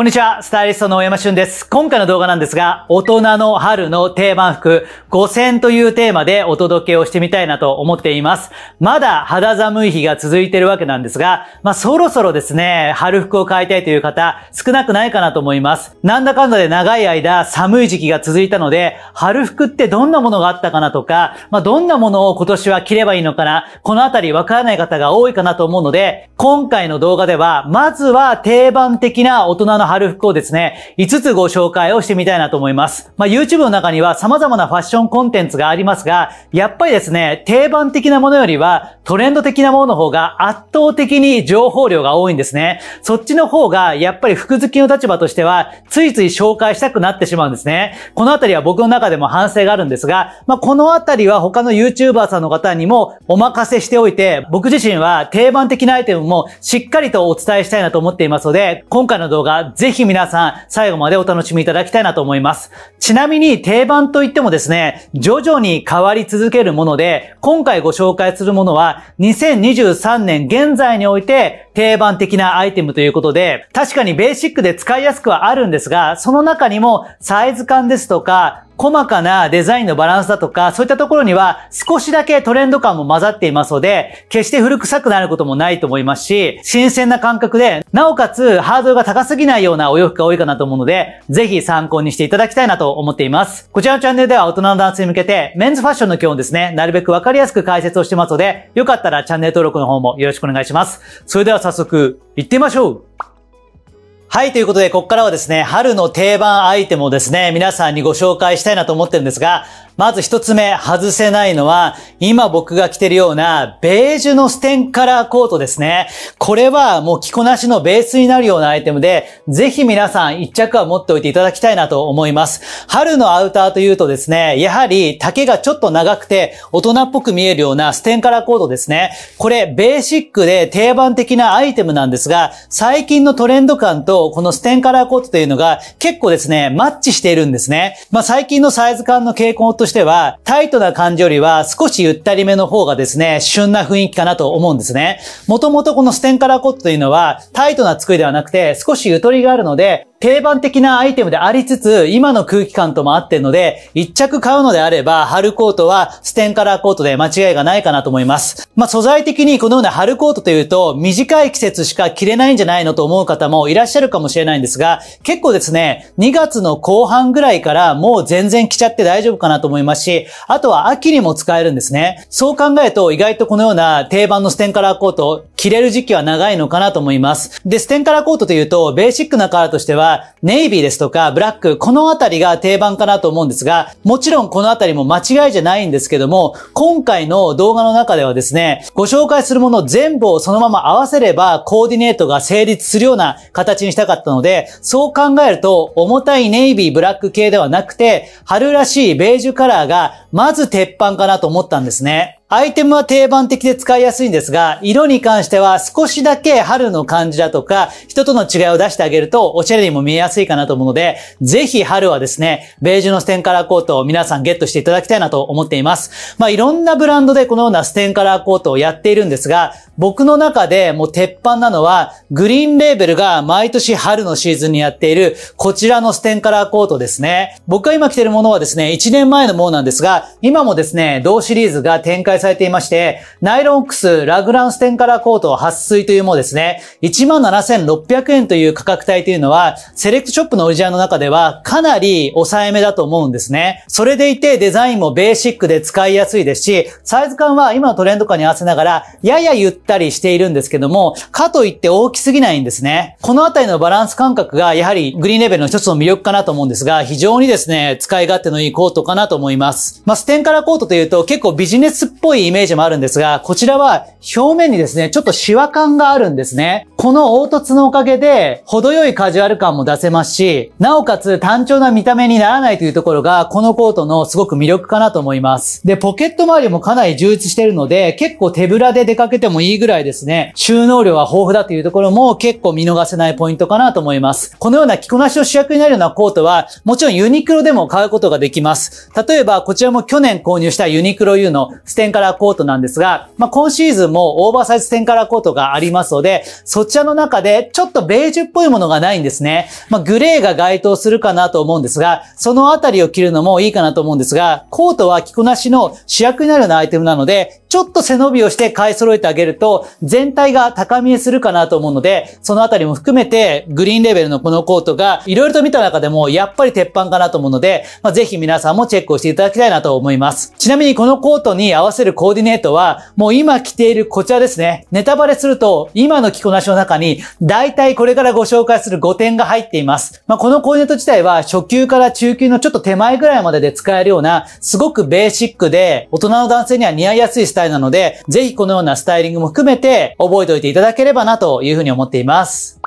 こんにちは、スタイリストの大山俊です。今回の動画なんですが、大人の春の定番服5000というテーマでお届けをしてみたいなと思っています。まだ肌寒い日が続いてるわけなんですが、まあそろそろですね、春服を買いたいという方少なくないかなと思います。なんだかんだで長い間寒い時期が続いたので、春服ってどんなものがあったかなとか、まあどんなものを今年は着ればいいのかな、このあたりわからない方が多いかなと思うので、今回の動画では、まずは定番的な大人の春服をですね、5つご紹介をしてみたいなと思います。まあ、YouTube の中には様々なファッションコンテンツがありますが、やっぱりですね、定番的なものよりはトレンド的なものの方が圧倒的に情報量が多いんですね。そっちの方が、やっぱり服好きの立場としては、ついつい紹介したくなってしまうんですね。このあたりは僕の中でも反省があるんですが、まあ、このあたりは他の YouTuber さんの方にもお任せしておいて、僕自身は定番的なアイテムもしっかりとお伝えしたいなと思っていますので、今回の動画ぜひ皆さん最後までお楽しみいただきたいなと思います。ちなみに定番といってもですね、徐々に変わり続けるもので、今回ご紹介するものは2023年現在において定番的なアイテムということで、確かにベーシックで使いやすくはあるんですが、その中にもサイズ感ですとか、細かなデザインのバランスだとか、そういったところには少しだけトレンド感も混ざっていますので、決して古臭くなることもないと思いますし、新鮮な感覚で、なおかつハードルが高すぎないようなお洋服が多いかなと思うので、ぜひ参考にしていただきたいなと思っています。こちらのチャンネルでは大人の男性に向けて、メンズファッションの基本ですね、なるべくわかりやすく解説をしてますので、よかったらチャンネル登録の方もよろしくお願いします。それでは早速、行ってみましょうはい、ということで、ここからはですね、春の定番アイテムをですね、皆さんにご紹介したいなと思ってるんですが、まず一つ目、外せないのは、今僕が着てるような、ベージュのステンカラーコートですね。これはもう着こなしのベースになるようなアイテムで、ぜひ皆さん一着は持っておいていただきたいなと思います。春のアウターというとですね、やはり丈がちょっと長くて、大人っぽく見えるようなステンカラーコートですね。これ、ベーシックで定番的なアイテムなんですが、最近のトレンド感と、このステンカラーコートというのが、結構ですね、マッチしているんですね。まあ最近のサイズ感の傾向ととしては、タイトな感じよりは少しゆったりめの方がですね、旬な雰囲気かなと思うんですね。もともとこのステンカラーコットというのは、タイトな作りではなくて、少しゆとりがあるので、定番的なアイテムでありつつ、今の空気感とも合ってるので、一着買うのであれば、春コートはステンカラーコートで間違いがないかなと思います。まあ、素材的にこのような春コートというと、短い季節しか着れないんじゃないのと思う方もいらっしゃるかもしれないんですが、結構ですね、2月の後半ぐらいからもう全然着ちゃって大丈夫かなと思いますし、あとは秋にも使えるんですね。そう考えると意外とこのような定番のステンカラーコート、着れる時期は長いのかなと思います。で、ステンカラーコートというと、ベーシックなカラーとしては、ネイビーですとか、ブラック、このあたりが定番かなと思うんですが、もちろんこのあたりも間違いじゃないんですけども、今回の動画の中ではですね、ご紹介するもの全部をそのまま合わせれば、コーディネートが成立するような形にしたかったので、そう考えると、重たいネイビー、ブラック系ではなくて、春らしいベージュカラーが、まず鉄板かなと思ったんですね。アイテムは定番的で使いやすいんですが、色に関しては少しだけ春の感じだとか、人との違いを出してあげると、おしゃれにも見えやすいかなと思うので、ぜひ春はですね、ベージュのステンカラーコートを皆さんゲットしていただきたいなと思っています。まあ、いろんなブランドでこのようなステンカラーコートをやっているんですが、僕の中でもう鉄板なのは、グリーンレーベルが毎年春のシーズンにやっている、こちらのステンカラーコートですね。僕が今着てるものはですね、1年前のものなんですが、今もですね、同シリーズが展開されていまして、ナイロンクスラグランステンカラーコート撥水というものですね、17,600円という価格帯というのは、セレクトショップのオリジナルの中ではかなり抑えめだと思うんですね。それでいてデザインもベーシックで使いやすいですし、サイズ感は今のトレンド感に合わせながら、ややゆったりしているんですけども、かといって大きすぎないんですね。このあたりのバランス感覚がやはりグリーンレベルの一つの魅力かなと思うんですが、非常にですね、使い勝手のいいコートかなと思います。まあ、ステンカラーコートというと結構ビジネスっぽいぽいイメージもあるんですが、こちらは表面にですね、ちょっとシワ感があるんですね。この凹凸のおかげで、程よいカジュアル感も出せますし、なおかつ単調な見た目にならないというところが、このコートのすごく魅力かなと思います。で、ポケット周りもかなり充実してるので、結構手ぶらで出かけてもいいぐらいですね、収納量は豊富だというところも結構見逃せないポイントかなと思います。このような着こなしを主役になるようなコートは、もちろんユニクロでも買うことができます。例えば、こちらも去年購入したユニクロ U のステンカカラーコートなんですが、まあ、今シーズンもオーバーサイズ10カラーコートがありますので、そちらの中でちょっとベージュっぽいものがないんですね。まあ、グレーが該当するかなと思うんですが、そのあたりを着るのもいいかなと思うんですが、コートは着こなしの主役になるようなアイテムなので、ちょっと背伸びをして買い揃えてあげると、全体が高見えするかなと思うので、そのあたりも含めて、グリーンレベルのこのコートが、いろいろと見た中でも、やっぱり鉄板かなと思うので、まあ、ぜひ皆さんもチェックをしていただきたいなと思います。ちなみにこのコートに合わせるコーディネートは、もう今着ているこちらですね。ネタバレすると、今の着こなしの中に、大体これからご紹介する5点が入っています。まあ、このコーディネート自体は、初級から中級のちょっと手前ぐらいまでで使えるような、すごくベーシックで、大人の男性には似合いやすいスタイルタイルなので、ぜひこのようなスタイリングも含めて覚えておいていただければなというふうに思っています。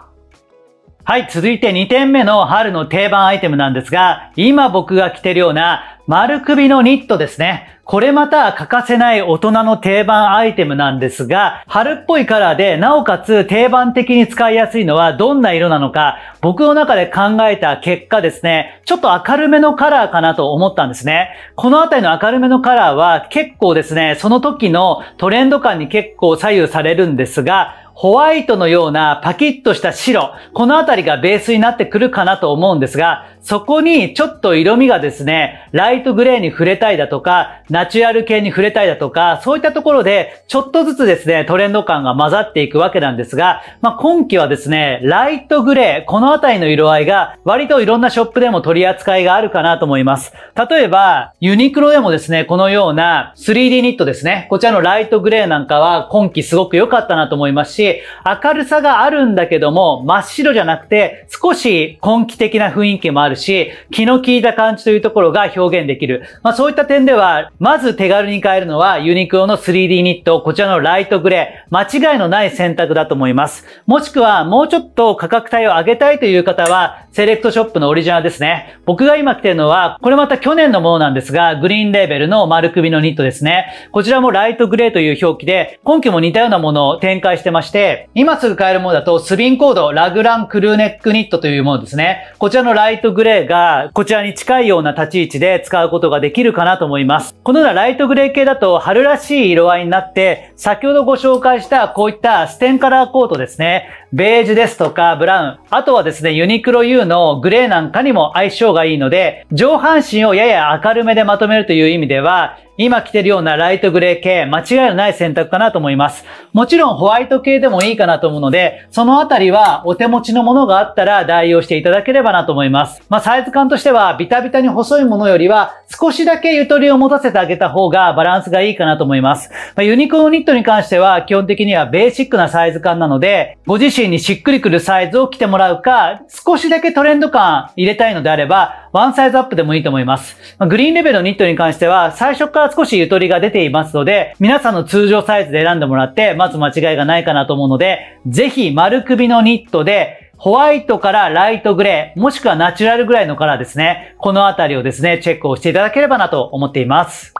はい、続いて2点目の春の定番アイテムなんですが、今僕が着てるような丸首のニットですね。これまた欠かせない大人の定番アイテムなんですが、春っぽいカラーで、なおかつ定番的に使いやすいのはどんな色なのか、僕の中で考えた結果ですね、ちょっと明るめのカラーかなと思ったんですね。このあたりの明るめのカラーは結構ですね、その時のトレンド感に結構左右されるんですが、ホワイトのようなパキッとした白、このあたりがベースになってくるかなと思うんですが、そこにちょっと色味がですね、ライトグレーに触れたいだとか、ナチュラル系に触れたいだとか、そういったところで、ちょっとずつですね、トレンド感が混ざっていくわけなんですが、まあ、今季はですね、ライトグレー、このあたりの色合いが、割といろんなショップでも取り扱いがあるかなと思います。例えば、ユニクロでもですね、このような 3D ニットですね、こちらのライトグレーなんかは今季すごく良かったなと思いますし、し、明るさがあるんだけども、真っ白じゃなくて、少し根気的な雰囲気もあるし、気の利いた感じというところが表現できる。まあそういった点では、まず手軽に買えるのは、ユニクロの 3D ニット、こちらのライトグレー、間違いのない選択だと思います。もしくは、もうちょっと価格帯を上げたいという方は、セレクトショップのオリジナルですね。僕が今着てるのは、これまた去年のものなんですが、グリーンレーベルの丸首のニットですね。こちらもライトグレーという表記で、今季も似たようなものを展開してまして、、今すぐ買えるものだと、スビンコード、ラグランクルーネックニットというものですね。こちらのライトグレーが、こちらに近いような立ち位置で使うことができるかなと思います。このようなライトグレー系だと、春らしい色合いになって、先ほどご紹介したこういったステンカラーコートですね。ベージュですとか、ブラウン。あとはですね、ユニクロ U のグレーなんかにも相性がいいので、上半身をやや明るめでまとめるという意味では、今着てるようなライトグレー系、間違いのない選択かなと思います。もちろんホワイト系でもいいかなと思うので、そのあたりはお手持ちのものがあったら代用していただければなと思います。まあ、サイズ感としては、ビタビタに細いものよりは、少しだけゆとりを持たせてあげた方がバランスがいいかなと思います。まあ、ユニクロニットに関しては、基本的にはベーシックなサイズ感なので、ご自身にしっくりくるサイズを着てもらうか、少しだけトレンド感入れたいのであれば、ワンサイズアップでもいいと思います。まあ、グリーンレベルのニットに関しては、最初からは少しゆとりが出ていますので、皆さんの通常サイズで選んでもらって、まず間違いがないかなと思うので、ぜひ丸首のニットで、ホワイトからライトグレー、もしくはナチュラルぐらいのカラーですね。このあたりをですね、チェックをしていただければなと思っています。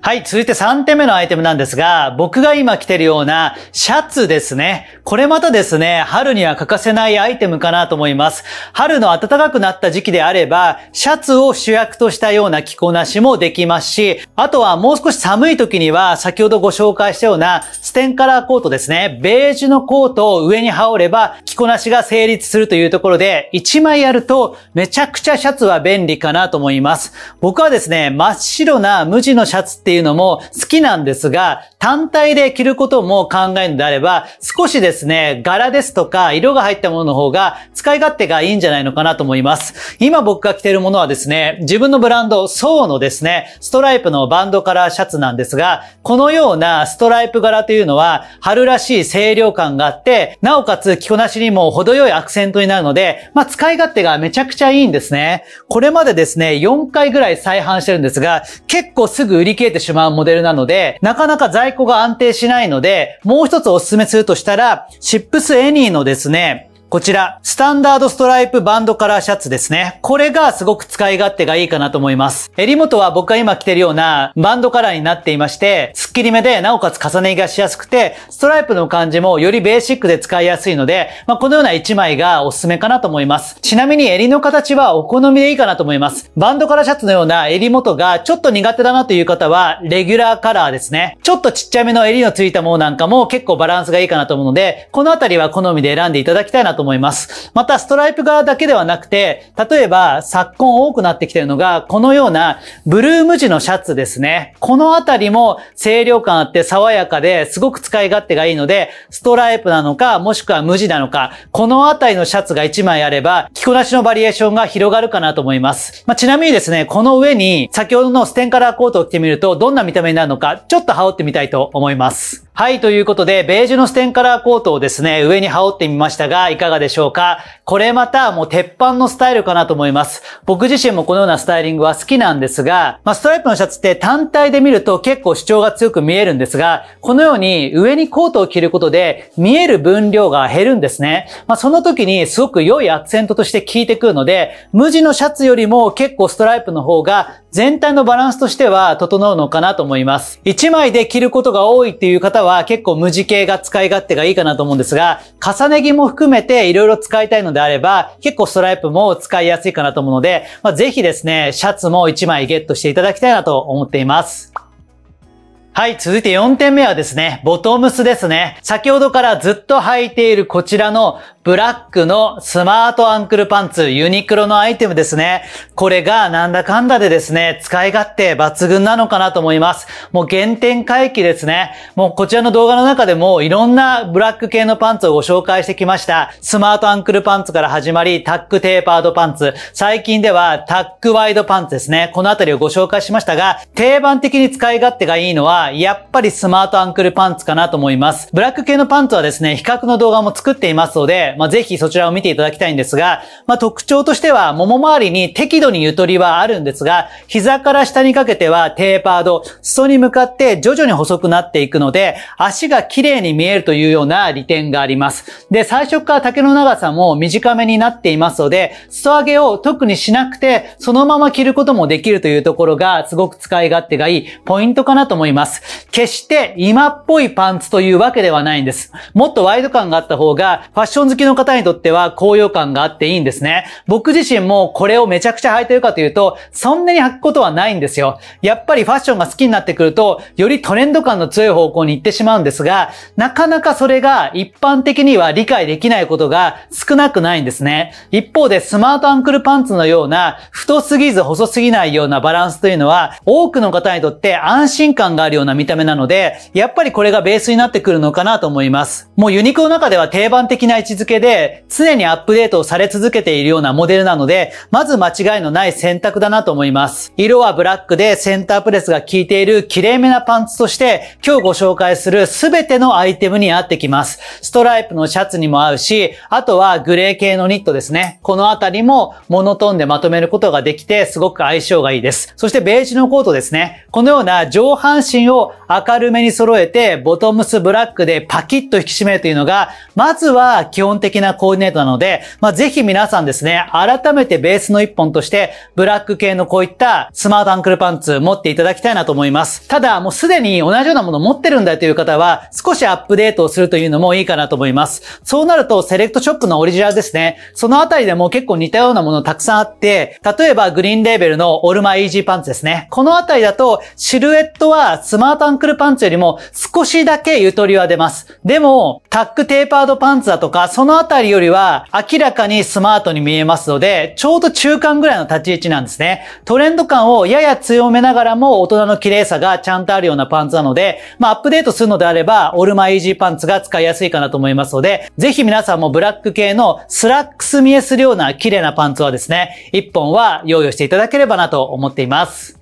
はい、続いて3点目のアイテムなんですが、僕が今着てるようなシャツですね。これまたですね、春には欠かせないアイテムかなと思います。春の暖かくなった時期であれば、シャツを主役としたような着こなしもできますし、あとはもう少し寒い時には、先ほどご紹介したようなステンカラーコートですね。ベージュのコートを上に羽織れば、着こなしが成立するというところで、1枚やると、めちゃくちゃシャツは便利かなと思います。僕はですね、真っ白な無地のシャツってっていうのも好きなんですが、単体で着ることも考えるのであれば、少しですね、柄ですとか色が入ったものの方が使い勝手がいいんじゃないのかなと思います。今僕が着ているものはですね、自分のブランド、ソーのですね、ストライプのバンドカラーシャツなんですが、このようなストライプ柄というのは、春らしい清涼感があって、なおかつ着こなしにも程よいアクセントになるので、まあ、使い勝手がめちゃくちゃいいんですね。これまでですね、4回ぐらい再販してるんですが、結構すぐ売り切れててしまうモデルなので、なかなか在庫が安定しないので、もう一つお勧めするとしたら、シップスエニーのですね、こちら、スタンダードストライプバンドカラーシャツですね。これがすごく使い勝手がいいかなと思います。襟元は僕が今着てるようなバンドカラーになっていまして、スッキリめで、なおかつ重ね着がしやすくて、ストライプの感じもよりベーシックで使いやすいので、まあ、このような1枚がおすすめかなと思います。ちなみに襟の形はお好みでいいかなと思います。バンドカラーシャツのような襟元がちょっと苦手だなという方は、レギュラーカラーですね。ちょっとちっちゃめの襟のついたものなんかも結構バランスがいいかなと思うので、このあたりは好みで選んでいただきたいなとと思います。また、ストライプ側だけではなくて、例えば、昨今多くなってきているのが、このようなブルーム地のシャツですね。このあたりも清涼感あって爽やかですごく使い勝手がいいので、ストライプなのか、もしくは無地なのか、このあたりのシャツが1枚あれば、着こなしのバリエーションが広がるかなと思います。まあ、ちなみにですね、この上に、先ほどのステンカラーコートを着てみると、どんな見た目になるのか、ちょっと羽織ってみたいと思います。はい、ということで、ベージュのステンカラーコートをですね、上に羽織ってみましたが、いかがでしょうかこれまた、もう鉄板のスタイルかなと思います。僕自身もこのようなスタイリングは好きなんですが、まあ、ストライプのシャツって単体で見ると結構主張が強く見えるんですが、このように上にコートを着ることで、見える分量が減るんですね。まあ、その時にすごく良いアクセントとして効いてくるので、無地のシャツよりも結構ストライプの方が、全体のバランスとしては整うのかなと思います。1枚で着ることが多いっていう方は、は結構無地系が使い勝手がいいかなと思うんですが、重ね着も含めて色々使いたいのであれば、結構ストライプも使いやすいかなと思うので、まあ、ぜひですね、シャツも1枚ゲットしていただきたいなと思っています。はい、続いて4点目はですね、ボトムスですね。先ほどからずっと履いているこちらのブラックのスマートアンクルパンツ、ユニクロのアイテムですね。これがなんだかんだでですね、使い勝手抜群なのかなと思います。もう原点回帰ですね。もうこちらの動画の中でもいろんなブラック系のパンツをご紹介してきました。スマートアンクルパンツから始まり、タックテーパードパンツ、最近ではタックワイドパンツですね。このあたりをご紹介しましたが、定番的に使い勝手がいいのは、やっぱりスマートアンクルパンツかなと思います。ブラック系のパンツはですね、比較の動画も作っていますので、まあ、ぜひそちらを見ていただきたいんですが、まあ、特徴としては、もも周りに適度にゆとりはあるんですが、膝から下にかけてはテーパード、裾に向かって徐々に細くなっていくので、足が綺麗に見えるというような利点があります。で、最初から丈の長さも短めになっていますので、裾上げを特にしなくて、そのまま着ることもできるというところが、すごく使い勝手がいいポイントかなと思います。決して今っぽいパンツというわけではないんです。もっとワイド感があった方が、ファッション好きの方にとっては高揚感があっていいんですね。僕自身もこれをめちゃくちゃ履いてるかというと、そんなに履くことはないんですよ。やっぱりファッションが好きになってくると、よりトレンド感の強い方向に行ってしまうんですが、なかなかそれが一般的には理解できないことが少なくないんですね。一方でスマートアンクルパンツのような、太すぎず細すぎないようなバランスというのは、多くの方にとって安心感があるような見た目なので、やっぱりこれがベースになってくるのかなと思います。もうユニクロの中では定番的な位置づけ付で常にアップデートをされ続けているようなモデルなので、まず間違いのない選択だなと思います。色はブラックでセンタープレスが効いている綺麗めなパンツとして、今日ご紹介する全てのアイテムに合ってきます。ストライプのシャツにも合うし、あとはグレー系のニットですね。このあたりもモノトーンでまとめることができて、すごく相性がいいです。そしてベージュのコートですね。このような上半身を明るめに揃えて、ボトムスブラックでパキッと引き締めるというのが、まずは基本的なコーディネートなので、まあ、ぜひ皆さんですね、改めてベースの一本として、ブラック系のこういったスマートアンクルパンツ持っていただきたいなと思います。ただ、もうすでに同じようなもの持ってるんだという方は、少しアップデートをするというのもいいかなと思います。そうなると、セレクトショップのオリジナルですね、そのあたりでも結構似たようなものたくさんあって、例えばグリーンレーベルのオルマイージーパンツですね。このあたりだと、シルエットはスマートアンクルパンツよりも少しだけゆとりは出ます。でも、タックテーパードパンツだとか、そのこのあたりよりは明らかにスマートに見えますので、ちょうど中間ぐらいの立ち位置なんですね。トレンド感をやや強めながらも大人の綺麗さがちゃんとあるようなパンツなので、まあアップデートするのであれば、オルマイージーパンツが使いやすいかなと思いますので、ぜひ皆さんもブラック系のスラックス見えするような綺麗なパンツはですね、1本は用意していただければなと思っています。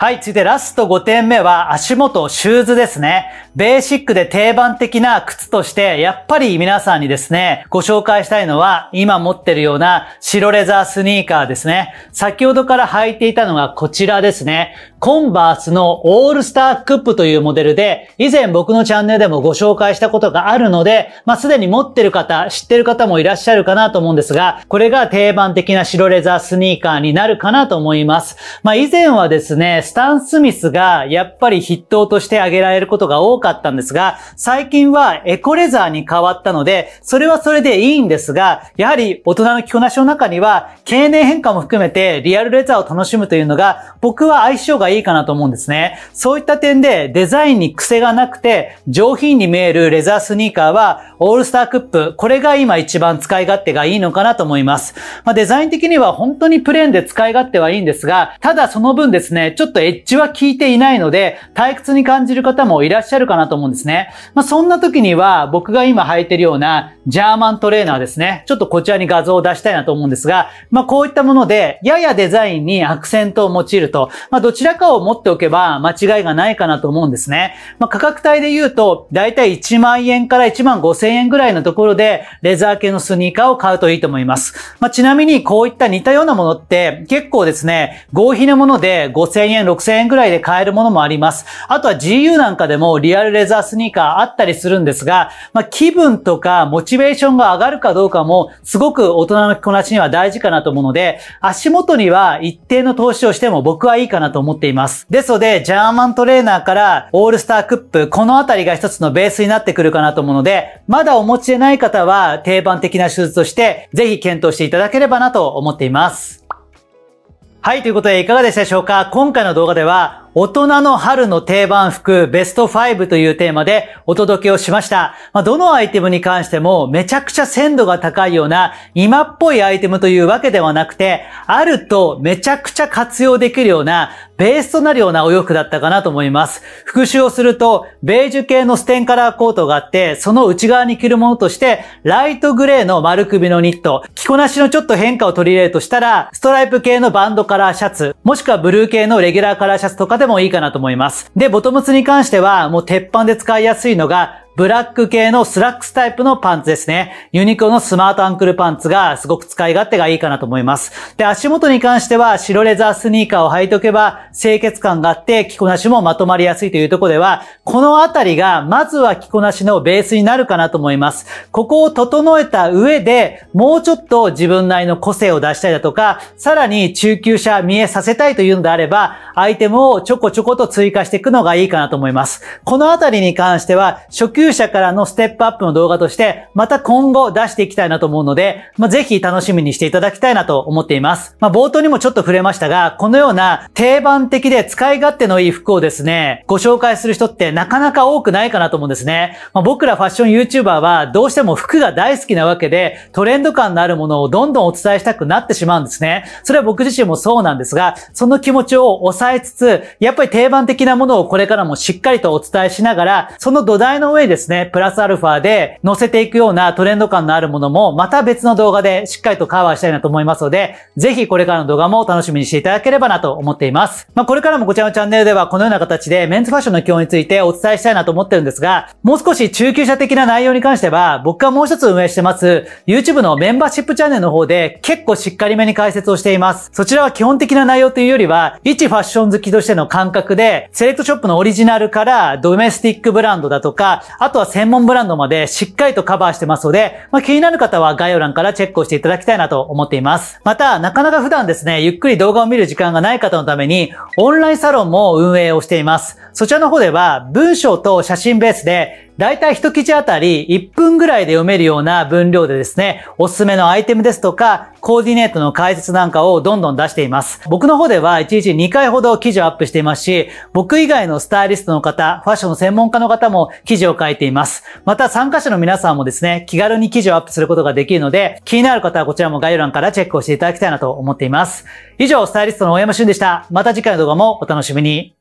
はい、続いてラスト5点目は足元シューズですね。ベーシックで定番的な靴として、やっぱり皆さんにですね、ご紹介したいのは、今持ってるような白レザースニーカーですね。先ほどから履いていたのがこちらですね。コンバースのオールスタークップというモデルで、以前僕のチャンネルでもご紹介したことがあるので、まあ、すでに持ってる方、知ってる方もいらっしゃるかなと思うんですが、これが定番的な白レザースニーカーになるかなと思います。まあ、以前はですね、スタン・スミスがやっぱり筆頭として挙げられることが多かったんですが、最近はエコレザーに変わったので、それはそれでいいんですが、やはり大人の着こなしの中には、経年変化も含めてリアルレザーを楽しむというのが、僕は相性がばいいかなと思うんですね。そういった点でデザインに癖がなくて上品に見えるレザースニーカーはオールスタークップ、これが今一番使い勝手がいいのかなと思います。まあ、デザイン的には本当にプレーンで使い勝手はいいんですが、ただその分ですね、ちょっとエッジは効いていないので退屈に感じる方もいらっしゃるかなと思うんですね。まあ、そんな時には僕が今履いてるようなジャーマントレーナーですね。ちょっとこちらに画像を出したいなと思うんですが、まあ、こういったもので、ややデザインにアクセントを用いると、まあ、どちらかを持っておけば間違いがないかなと思うんですね。まあ、価格帯で言うと、だいたい1万円から1万5千円ぐらいのところで、レザー系のスニーカーを買うといいと思います。まあ、ちなみに、こういった似たようなものって、結構ですね、合皮のもので5千円、6千円ぐらいで買えるものもあります。あとは GU なんかでもリアルレザースニーカーあったりするんですが、まあ、気分とかモチベーションが上がるかどうかも、すごく大人の着こなしには大事かなと思うので、足元には一定の投資をしても僕はいいかなと思っています。ています。ですので、ジャーマントレーナーからオールスタークップ、このあたりが一つのベースになってくるかなと思うので、まだお持ちでない方は定番的な手術として、ぜひ検討していただければなと思っています。はい、ということでいかがでしたでしょうか今回の動画では、大人の春の定番服ベスト5というテーマでお届けをしました。まあ、どのアイテムに関してもめちゃくちゃ鮮度が高いような今っぽいアイテムというわけではなくて、あるとめちゃくちゃ活用できるようなベースとなるようなお洋服だったかなと思います。復習をすると、ベージュ系のステンカラーコートがあって、その内側に着るものとして、ライトグレーの丸首のニット、着こなしのちょっと変化を取り入れるとしたら、ストライプ系のバンドカラーシャツ、もしくはブルー系のレギュラーカラーシャツとかでもいいかなと思います。で、ボトムスに関しては、もう鉄板で使いやすいのが、ブラック系のスラックスタイプのパンツですね。ユニクロのスマートアンクルパンツがすごく使い勝手がいいかなと思います。で、足元に関しては白レザースニーカーを履いておけば清潔感があって着こなしもまとまりやすいというところでは、このあたりがまずは着こなしのベースになるかなと思います。ここを整えた上で、もうちょっと自分なりの個性を出したいだとか、さらに中級者見えさせたいというのであれば、アイテムをちょこちょこと追加していくのがいいかなと思います。このあたりに関しては、初級者からのステップアップの動画として、また今後出していきたいなと思うので、まあ、ぜひ楽しみにしていただきたいなと思っています。まあ、冒頭にもちょっと触れましたが、このような定番的で使い勝手のいい服をですね、ご紹介する人ってなかなか多くないかなと思うんですね。まあ、僕らファッション YouTuber はどうしても服が大好きなわけで、トレンド感のあるものをどんどんお伝えしたくなってしまうんですね。それは僕自身もそうなんですが、その気持ちを抑えつつ、やっぱり定番的なものをこれからもしっかりとお伝えしながら、その土台の上ですねですね、プラスアルファで載せていくようなトレンド感のあるものも、また別の動画でしっかりとカバーしたいなと思いますので、ぜひこれからの動画も楽しみにしていただければなと思っています。まあ、これからもこちらのチャンネルではこのような形でメンズファッションの基本についてお伝えしたいなと思ってるんですが、もう少し中級者的な内容に関しては、僕がもう一つ運営してます、YouTube のメンバーシップチャンネルの方で結構しっかりめに解説をしています。そちらは基本的な内容というよりは、一ファッション好きとしての感覚で、セレクトショップのオリジナルからドメスティックブランドだとか、ああとは専門ブランドまでしっかりとカバーしてますので、まあ、気になる方は概要欄からチェックをしていただきたいなと思っています。また、なかなか普段ですね、ゆっくり動画を見る時間がない方のために、オンラインサロンも運営をしています。そちらの方では、文章と写真ベースで、だいたい一記事あたり1分ぐらいで読めるような分量でですね、おすすめのアイテムですとか、コーディネートの解説なんかをどんどん出しています。僕の方では1日2回ほど記事をアップしていますし、僕以外のスタイリストの方、ファッションの専門家の方も記事を書いています。また参加者の皆さんもですね、気軽に記事をアップすることができるので、気になる方はこちらも概要欄からチェックをしていただきたいなと思っています。以上、スタイリストの大山俊でした。また次回の動画もお楽しみに。